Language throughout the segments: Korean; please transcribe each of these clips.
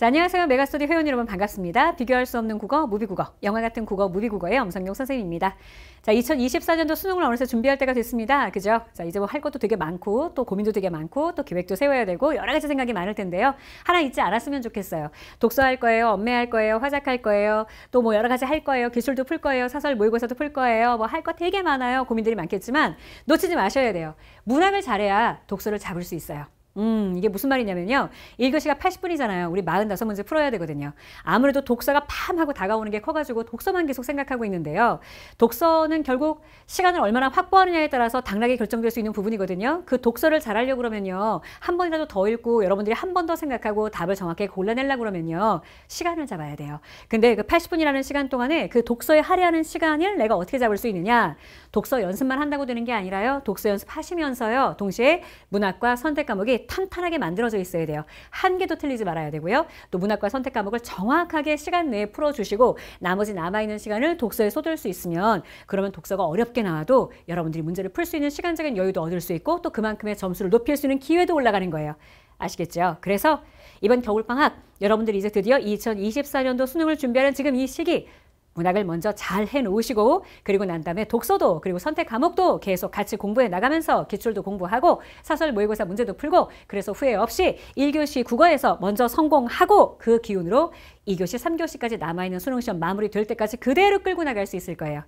자, 안녕하세요. 메가스토디 회원 여러분 반갑습니다. 비교할 수 없는 국어, 무비국어, 영화 같은 국어, 무비국어의 엄성용 선생님입니다. 자, 2024년도 수능을 어느새 준비할 때가 됐습니다. 그죠? 자, 이제 뭐 할 것도 되게 많고 또 고민도 되게 많고 또 계획도 세워야 되고 여러 가지 생각이 많을 텐데요. 하나 잊지 않았으면 좋겠어요. 독서할 거예요, 엄매할 거예요, 화작할 거예요, 또 뭐 여러 가지 할 거예요, 기술도풀 거예요, 사설 모의고사도 풀 거예요, 뭐 할 거 되게 많아요. 고민들이 많겠지만 놓치지 마셔야 돼요. 문학을 잘해야 독서를 잡을 수 있어요. 음, 이게 무슨 말이냐면요. 1교시가 80분이잖아요. 우리 45문제 풀어야 되거든요. 아무래도 독서가 팜 하고 다가오는 게 커가지고 독서만 계속 생각하고 있는데요. 독서는 결국 시간을 얼마나 확보하느냐에 따라서 당락이 결정될 수 있는 부분이거든요. 그 독서를 잘하려고 그러면요. 한 번이라도 더 읽고 여러분들이 한 번 더 생각하고 답을 정확히 골라내려고 그러면요. 시간을 잡아야 돼요. 근데 그 80분이라는 시간 동안에 그 독서에 할애하는 시간을 내가 어떻게 잡을 수 있느냐. 독서 연습만 한다고 되는 게 아니라요. 독서 연습하시면서요. 동시에 문학과 선택 과목이 탄탄하게 만들어져 있어야 돼요. 한 개도 틀리지 말아야 되고요. 또 문학과 선택 과목을 정확하게 시간 내에 풀어주시고 나머지 남아있는 시간을 독서에 쏟을 수 있으면 그러면 독서가 어렵게 나와도 여러분들이 문제를 풀 수 있는 시간적인 여유도 얻을 수 있고 또 그만큼의 점수를 높일 수 있는 기회도 올라가는 거예요. 아시겠죠? 그래서 이번 겨울방학 여러분들이 이제 드디어 2024년도 수능을 준비하는 지금 이 시기 문학을 먼저 잘 해놓으시고 그리고 난 다음에 독서도 그리고 선택 과목도 계속 같이 공부해 나가면서 기출도 공부하고 사설 모의고사 문제도 풀고 그래서 후회 없이 1교시 국어에서 먼저 성공하고 그 기운으로 2교시, 3교시까지 남아있는 수능시험 마무리될 때까지 그대로 끌고 나갈 수 있을 거예요.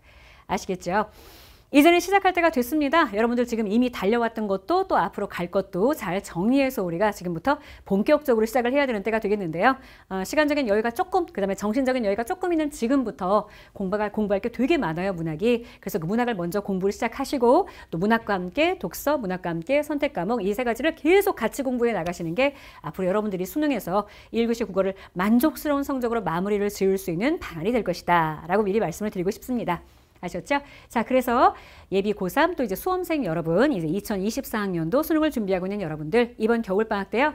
아시겠죠? 이제는 시작할 때가 됐습니다. 여러분들 지금 이미 달려왔던 것도 또 앞으로 갈 것도 잘 정리해서 우리가 지금부터 본격적으로 시작을 해야 되는 때가 되겠는데요. 어, 시간적인 여유가 조금, 그 다음에 정신적인 여유가 조금 있는 지금부터 공부가, 공부할 게 되게 많아요, 문학이. 그래서 그 문학을 먼저 공부를 시작하시고 또 문학과 함께 독서, 문학과 함께 선택 과목 이 세 가지를 계속 같이 공부해 나가시는 게 앞으로 여러분들이 수능에서 1교시 국어를 만족스러운 성적으로 마무리를 지을 수 있는 방안이 될 것이다. 라고 미리 말씀을 드리고 싶습니다. 아셨죠? 자, 그래서 예비 고3 또 이제 수험생 여러분, 이제 2024학년도 수능을 준비하고 있는 여러분들 이번 겨울 방학 때요.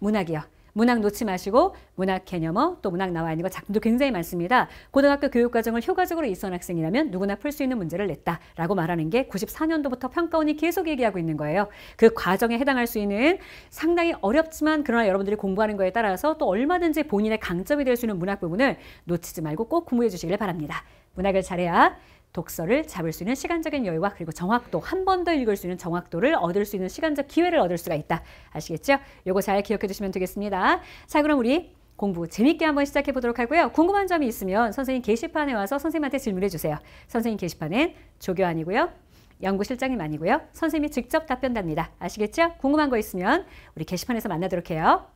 문학이요. 문학 놓지 마시고 문학 개념어 또 문학 나와 있는 거 작품도 굉장히 많습니다. 고등학교 교육과정을 효과적으로 이수한 학생이라면 누구나 풀 수 있는 문제를 냈다라고 말하는 게 94년도부터 평가원이 계속 얘기하고 있는 거예요. 그 과정에 해당할 수 있는 상당히 어렵지만 그러나 여러분들이 공부하는 거에 따라서 또 얼마든지 본인의 강점이 될 수 있는 문학 부분을 놓치지 말고 꼭 공부해 주시길 바랍니다. 문학을 잘해야 독서를 잡을 수 있는 시간적인 여유와 그리고 정확도 한 번 더 읽을 수 있는 정확도를 얻을 수 있는 시간적 기회를 얻을 수가 있다. 아시겠죠? 요거 잘 기억해 두시면 되겠습니다. 자 그럼 우리 공부 재밌게 한번 시작해 보도록 하고요. 궁금한 점이 있으면 선생님 게시판에 와서 선생님한테 질문해 주세요. 선생님 게시판엔 조교아니고요 연구실장님 아니고요. 선생님이 직접 답변 답니다. 아시겠죠? 궁금한 거 있으면 우리 게시판에서 만나도록 해요.